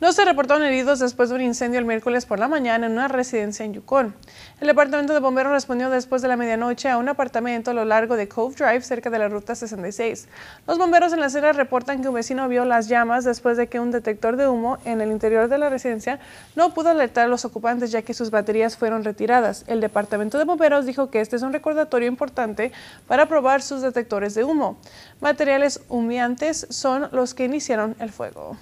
No se reportaron heridos después de un incendio el miércoles por la mañana en una residencia en Yukon. El departamento de bomberos respondió después de la medianoche a un apartamento a lo largo de Cove Drive, cerca de la ruta 66. Los bomberos en la escena reportan que un vecino vio las llamas después de que un detector de humo en el interior de la residencia no pudo alertar a los ocupantes ya que sus baterías fueron retiradas. El departamento de bomberos dijo que este es un recordatorio importante para probar sus detectores de humo. Materiales humeantes son los que iniciaron el fuego.